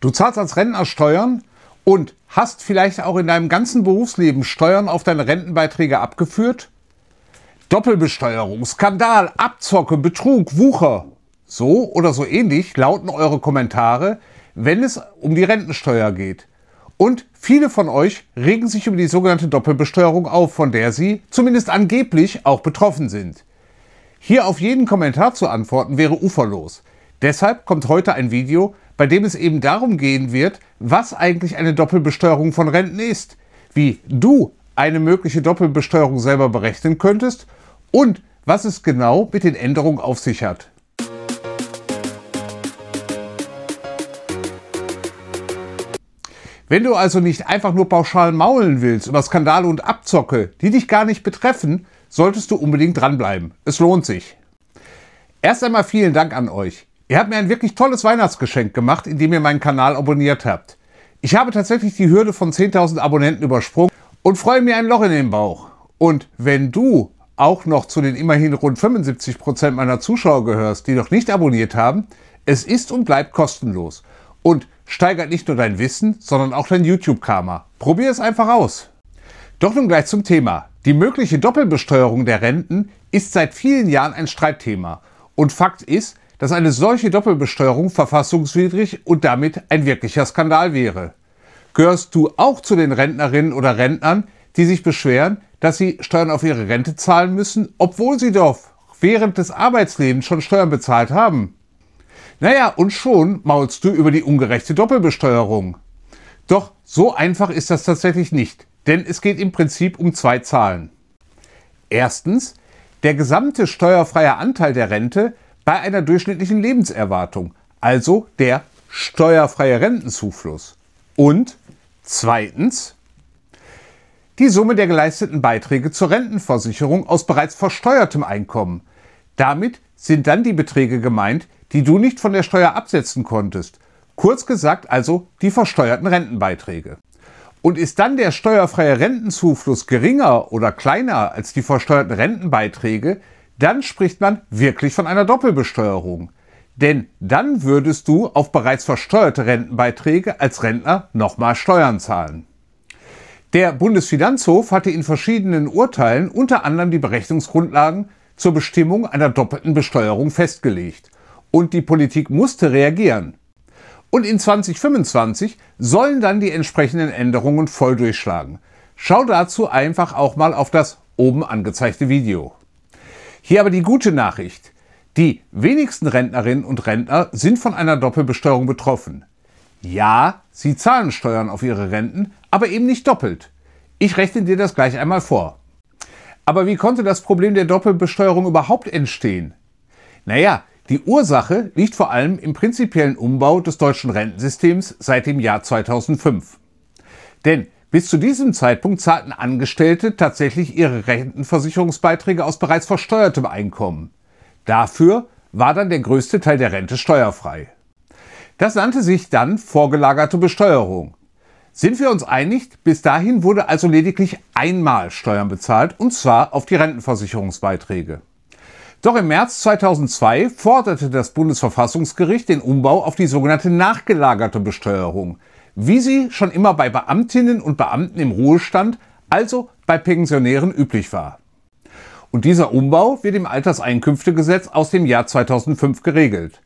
Du zahlst als Rentner Steuern und hast vielleicht auch in deinem ganzen Berufsleben Steuern auf deine Rentenbeiträge abgeführt? Doppelbesteuerung, Skandal, Abzocke, Betrug, Wucher. So oder so ähnlich lauten eure Kommentare, wenn es um die Rentensteuer geht. Und viele von euch regen sich über die sogenannte Doppelbesteuerung auf, von der sie, zumindest angeblich, auch betroffen sind. Hier auf jeden Kommentar zu antworten wäre uferlos. Deshalb kommt heute ein Video, bei dem es eben darum gehen wird, was eigentlich eine Doppelbesteuerung von Renten ist, wie du eine mögliche Doppelbesteuerung selber berechnen könntest und was es genau mit den Änderungen auf sich hat. Wenn du also nicht einfach nur pauschal maulen willst über Skandale und Abzocke, die dich gar nicht betreffen, solltest du unbedingt dranbleiben. Es lohnt sich. Erst einmal vielen Dank an euch. Ihr habt mir ein wirklich tolles Weihnachtsgeschenk gemacht, indem ihr meinen Kanal abonniert habt. Ich habe tatsächlich die Hürde von 10.000 Abonnenten übersprungen und freue mir ein Loch in den Bauch. Und wenn du auch noch zu den immerhin rund 75% meiner Zuschauer gehörst, die noch nicht abonniert haben, es ist und bleibt kostenlos und steigert nicht nur dein Wissen, sondern auch dein YouTube-Karma. Probier es einfach aus. Doch nun gleich zum Thema. Die mögliche Doppelbesteuerung der Renten ist seit vielen Jahren ein Streitthema. Und Fakt ist, dass eine solche Doppelbesteuerung verfassungswidrig und damit ein wirklicher Skandal wäre. Gehörst du auch zu den Rentnerinnen oder Rentnern, die sich beschweren, dass sie Steuern auf ihre Rente zahlen müssen, obwohl sie doch während des Arbeitslebens schon Steuern bezahlt haben? Naja, und schon maulst du über die ungerechte Doppelbesteuerung. Doch so einfach ist das tatsächlich nicht, denn es geht im Prinzip um zwei Zahlen. Erstens, der gesamte steuerfreie Anteil der Rente bei einer durchschnittlichen Lebenserwartung, also der steuerfreie Rentenzufluss. Und zweitens die Summe der geleisteten Beiträge zur Rentenversicherung aus bereits versteuertem Einkommen. Damit sind dann die Beträge gemeint, die du nicht von der Steuer absetzen konntest. Kurz gesagt also die versteuerten Rentenbeiträge. Und ist dann der steuerfreie Rentenzufluss geringer oder kleiner als die versteuerten Rentenbeiträge, dann spricht man wirklich von einer Doppelbesteuerung. Denn dann würdest du auf bereits versteuerte Rentenbeiträge als Rentner nochmal Steuern zahlen. Der Bundesfinanzhof hatte in verschiedenen Urteilen unter anderem die Berechnungsgrundlagen zur Bestimmung einer doppelten Besteuerung festgelegt. Und die Politik musste reagieren. Und in 2025 sollen dann die entsprechenden Änderungen voll durchschlagen. Schau dazu einfach auch mal auf das oben angezeigte Video. Hier aber die gute Nachricht. Die wenigsten Rentnerinnen und Rentner sind von einer Doppelbesteuerung betroffen. Ja, sie zahlen Steuern auf ihre Renten, aber eben nicht doppelt. Ich rechne dir das gleich einmal vor. Aber wie konnte das Problem der Doppelbesteuerung überhaupt entstehen? Naja, die Ursache liegt vor allem im prinzipiellen Umbau des deutschen Rentensystems seit dem Jahr 2005. Denn bis zu diesem Zeitpunkt zahlten Angestellte tatsächlich ihre Rentenversicherungsbeiträge aus bereits versteuertem Einkommen. Dafür war dann der größte Teil der Rente steuerfrei. Das nannte sich dann vorgelagerte Besteuerung. Sind wir uns einig? Bis dahin wurde also lediglich einmal Steuern bezahlt, und zwar auf die Rentenversicherungsbeiträge. Doch im März 2002 forderte das Bundesverfassungsgericht den Umbau auf die sogenannte nachgelagerte Besteuerung, wie sie schon immer bei Beamtinnen und Beamten im Ruhestand, also bei Pensionären üblich war. Und dieser Umbau wird im Alterseinkünftegesetz aus dem Jahr 2005 geregelt.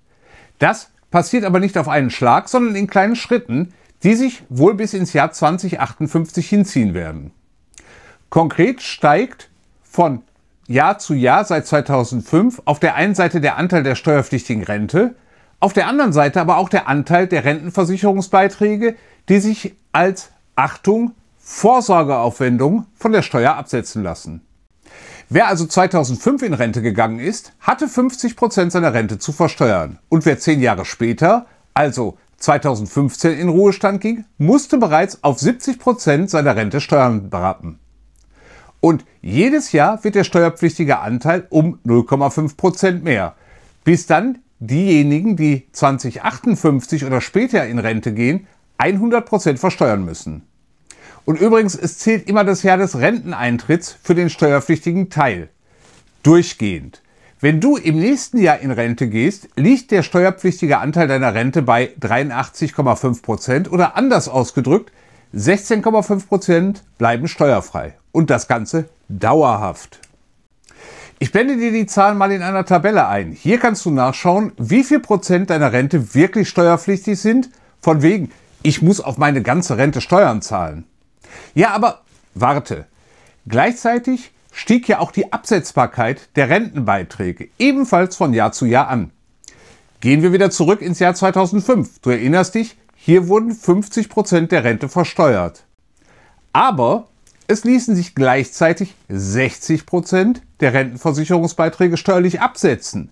Das passiert aber nicht auf einen Schlag, sondern in kleinen Schritten, die sich wohl bis ins Jahr 2058 hinziehen werden. Konkret steigt von Jahr zu Jahr seit 2005 auf der einen Seite der Anteil der steuerpflichtigen Rente, auf der anderen Seite aber auch der Anteil der Rentenversicherungsbeiträge, die sich als Achtung Vorsorgeaufwendung von der Steuer absetzen lassen. Wer also 2005 in Rente gegangen ist, hatte 50% Prozent seiner Rente zu versteuern. Und wer zehn Jahre später, also 2015 in Ruhestand ging, musste bereits auf 70% Prozent seiner Rente Steuern berappen. Und jedes Jahr wird der steuerpflichtige Anteil um 0,5% Prozent mehr, bis dann diejenigen, die 2058 oder später in Rente gehen, 100% versteuern müssen. Und übrigens, es zählt immer das Jahr des Renteneintritts für den steuerpflichtigen Teil. Durchgehend. Wenn du im nächsten Jahr in Rente gehst, liegt der steuerpflichtige Anteil deiner Rente bei 83,5% oder anders ausgedrückt, 16,5% bleiben steuerfrei. Und das Ganze dauerhaft. Ich blende dir die Zahlen mal in einer Tabelle ein. Hier kannst du nachschauen, wie viel Prozent deiner Rente wirklich steuerpflichtig sind. Von wegen, ich muss auf meine ganze Rente Steuern zahlen. Ja, aber warte. Gleichzeitig stieg ja auch die Absetzbarkeit der Rentenbeiträge ebenfalls von Jahr zu Jahr an. Gehen wir wieder zurück ins Jahr 2005. Du erinnerst dich, hier wurden 50% Prozent der Rente versteuert. Aber es ließen sich gleichzeitig 60 Prozent der Rentenversicherungsbeiträge steuerlich absetzen.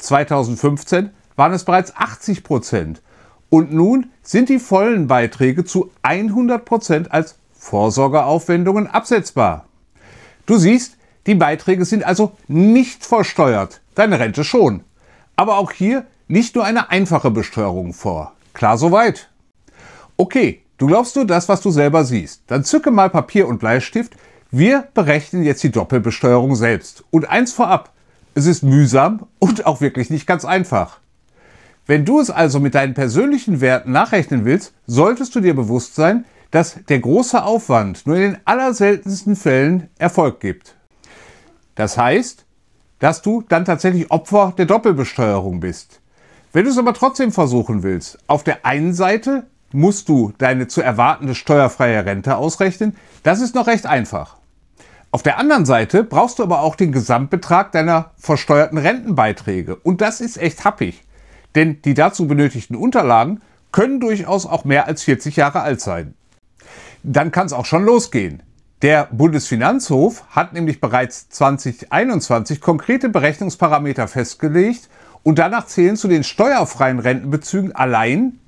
2015 waren es bereits 80 Prozent. Und nun sind die vollen Beiträge zu 100 Prozent als Vorsorgeaufwendungen absetzbar. Du siehst, die Beiträge sind also nicht versteuert, deine Rente schon. Aber auch hier liegt nur eine einfache Besteuerung vor. Klar soweit. Okay, Du glaubst nur das, was du selber siehst. Dann zücke mal Papier und Bleistift. Wir berechnen jetzt die Doppelbesteuerung selbst. Und eins vorab, es ist mühsam und auch wirklich nicht ganz einfach. Wenn du es also mit deinen persönlichen Werten nachrechnen willst, solltest du dir bewusst sein, dass der große Aufwand nur in den allerseltensten Fällen Erfolg gibt. Das heißt, dass du dann tatsächlich Opfer der Doppelbesteuerung bist. Wenn du es aber trotzdem versuchen willst, auf der einen Seite musst du deine zu erwartende steuerfreie Rente ausrechnen? Das ist noch recht einfach. Auf der anderen Seite brauchst du aber auch den Gesamtbetrag deiner versteuerten Rentenbeiträge. Und das ist echt happig. Denn die dazu benötigten Unterlagen können durchaus auch mehr als 40 Jahre alt sein. Dann kann es auch schon losgehen. Der Bundesfinanzhof hat nämlich bereits 2021 konkrete Berechnungsparameter festgelegt und danach zählen zu den steuerfreien Rentenbezügen allein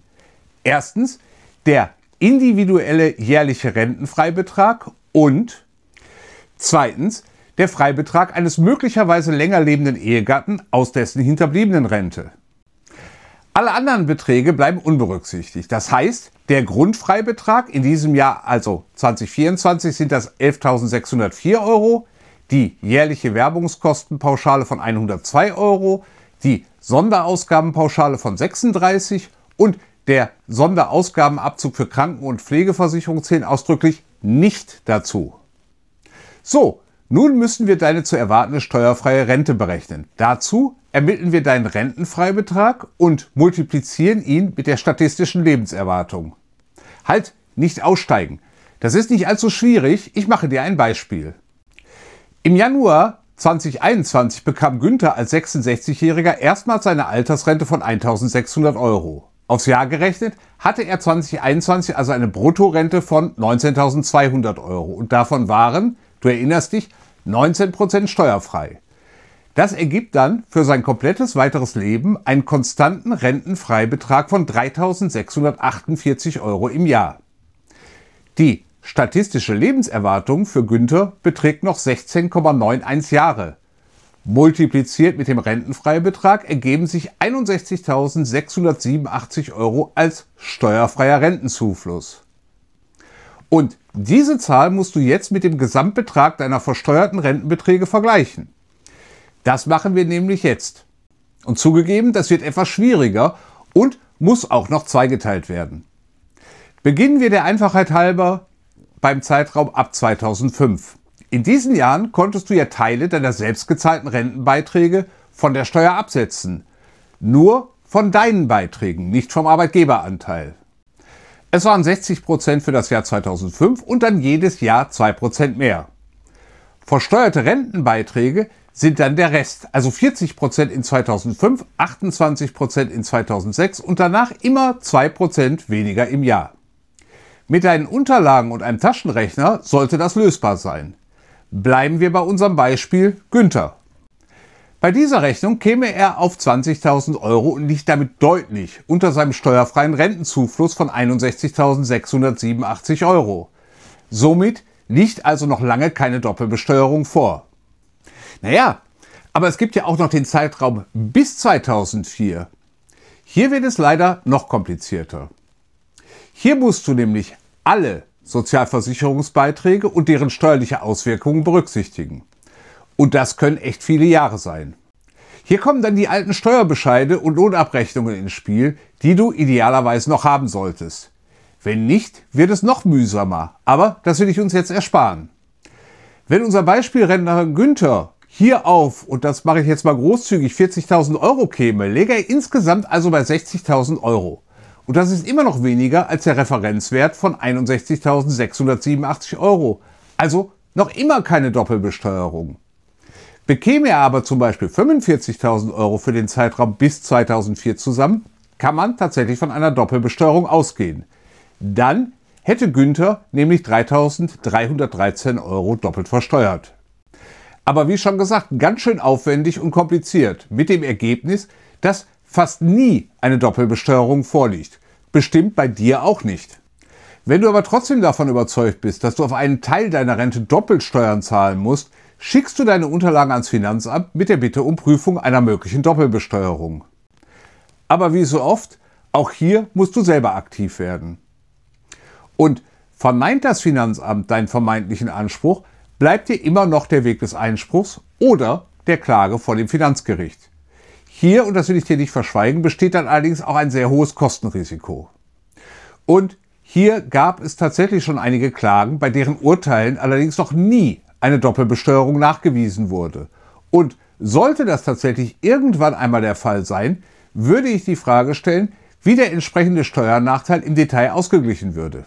Erstens der individuelle jährliche Rentenfreibetrag und zweitens der Freibetrag eines möglicherweise länger lebenden Ehegatten aus dessen hinterbliebenen Rente. Alle anderen Beträge bleiben unberücksichtigt. Das heißt, der Grundfreibetrag in diesem Jahr, also 2024, sind das 11.604 Euro, die jährliche Werbungskostenpauschale von 102 Euro, die Sonderausgabenpauschale von 36 und der Sonderausgabenabzug für Kranken- und Pflegeversicherung zählen ausdrücklich nicht dazu. So, nun müssen wir deine zu erwartende steuerfreie Rente berechnen. Dazu ermitteln wir deinen Rentenfreibetrag und multiplizieren ihn mit der statistischen Lebenserwartung. Halt, nicht aussteigen. Das ist nicht allzu schwierig. Ich mache dir ein Beispiel. Im Januar 2021 bekam Günther als 66-Jähriger erstmals eine Altersrente von 1600 Euro. Aufs Jahr gerechnet hatte er 2021 also eine Bruttorente von 19.200 Euro und davon waren, du erinnerst dich, 19% steuerfrei. Das ergibt dann für sein komplettes weiteres Leben einen konstanten Rentenfreibetrag von 3.648 Euro im Jahr. Die statistische Lebenserwartung für Günther beträgt noch 16,91 Jahre. Multipliziert mit dem Rentenfreibetrag ergeben sich 61.687 Euro als steuerfreier Rentenzufluss. Und diese Zahl musst du jetzt mit dem Gesamtbetrag deiner versteuerten Rentenbeträge vergleichen. Das machen wir nämlich jetzt. Und zugegeben, das wird etwas schwieriger und muss auch noch zweigeteilt werden. Beginnen wir der Einfachheit halber beim Zeitraum ab 2005. In diesen Jahren konntest du ja Teile deiner selbstgezahlten Rentenbeiträge von der Steuer absetzen. Nur von deinen Beiträgen, nicht vom Arbeitgeberanteil. Es waren 60% Prozent für das Jahr 2005 und dann jedes Jahr 2% Prozent mehr. Versteuerte Rentenbeiträge sind dann der Rest, also 40% Prozent in 2005, 28% Prozent in 2006 und danach immer 2% Prozent weniger im Jahr. Mit deinen Unterlagen und einem Taschenrechner sollte das lösbar sein. Bleiben wir bei unserem Beispiel Günther. Bei dieser Rechnung käme er auf 20.000 Euro und liegt damit deutlich unter seinem steuerfreien Rentenzufluss von 61.687 Euro. Somit liegt also noch lange keine Doppelbesteuerung vor. Naja, aber es gibt ja auch noch den Zeitraum bis 2004. Hier wird es leider noch komplizierter. Hier musst du nämlich alle Sozialversicherungsbeiträge und deren steuerliche Auswirkungen berücksichtigen. Und das können echt viele Jahre sein. Hier kommen dann die alten Steuerbescheide und Lohnabrechnungen ins Spiel, die du idealerweise noch haben solltest. Wenn nicht, wird es noch mühsamer, aber das will ich uns jetzt ersparen. Wenn unser Beispielrentner Günther hier auf, und das mache ich jetzt mal großzügig, 40.000 Euro käme, läge er insgesamt also bei 60.000 Euro. Und das ist immer noch weniger als der Referenzwert von 61.687 Euro. Also noch immer keine Doppelbesteuerung. Bekäme er aber zum Beispiel 45.000 Euro für den Zeitraum bis 2004 zusammen, kann man tatsächlich von einer Doppelbesteuerung ausgehen. Dann hätte Günther nämlich 3.313 Euro doppelt versteuert. Aber wie schon gesagt, ganz schön aufwendig und kompliziert, mit dem Ergebnis, dass fast nie eine Doppelbesteuerung vorliegt. Bestimmt bei dir auch nicht. Wenn du aber trotzdem davon überzeugt bist, dass du auf einen Teil deiner Rente Doppelsteuern zahlen musst, schickst du deine Unterlagen ans Finanzamt mit der Bitte um Prüfung einer möglichen Doppelbesteuerung. Aber wie so oft, auch hier musst du selber aktiv werden. Und verneint das Finanzamt deinen vermeintlichen Anspruch, bleibt dir immer noch der Weg des Einspruchs oder der Klage vor dem Finanzgericht. Hier, und das will ich dir nicht verschweigen, besteht dann allerdings auch ein sehr hohes Kostenrisiko. Und hier gab es tatsächlich schon einige Klagen, bei deren Urteilen allerdings noch nie eine Doppelbesteuerung nachgewiesen wurde. Und sollte das tatsächlich irgendwann einmal der Fall sein, würde ich die Frage stellen, wie der entsprechende Steuernachteil im Detail ausgeglichen würde.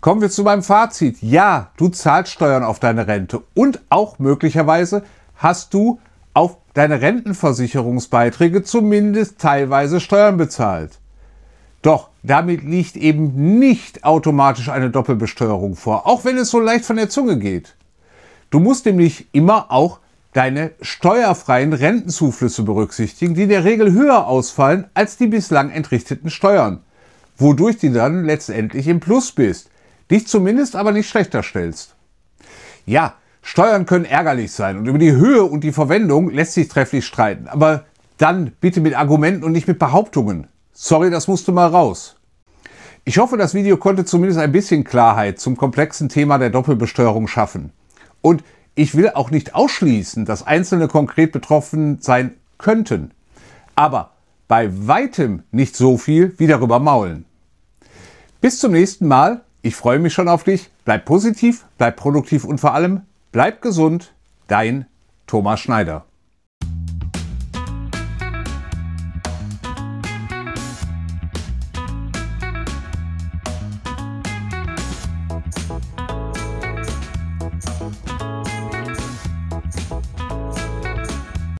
Kommen wir zu meinem Fazit. Ja, du zahlst Steuern auf deine Rente und auch möglicherweise hast du auf deine Rentenversicherungsbeiträge zumindest teilweise Steuern bezahlt. Doch damit liegt eben nicht automatisch eine Doppelbesteuerung vor, auch wenn es so leicht von der Zunge geht. Du musst nämlich immer auch deine steuerfreien Rentenzuflüsse berücksichtigen, die in der Regel höher ausfallen als die bislang entrichteten Steuern, wodurch du dann letztendlich im Plus bist, dich zumindest aber nicht schlechter stellst. Ja, Steuern können ärgerlich sein und über die Höhe und die Verwendung lässt sich trefflich streiten. Aber dann bitte mit Argumenten und nicht mit Behauptungen. Sorry, das musste mal raus. Ich hoffe, das Video konnte zumindest ein bisschen Klarheit zum komplexen Thema der Doppelbesteuerung schaffen. Und ich will auch nicht ausschließen, dass Einzelne konkret betroffen sein könnten. Aber bei weitem nicht so viel wie darüber maulen. Bis zum nächsten Mal. Ich freue mich schon auf dich. Bleib positiv, bleib produktiv und vor allem Bleib gesund, dein Thomas Schneider.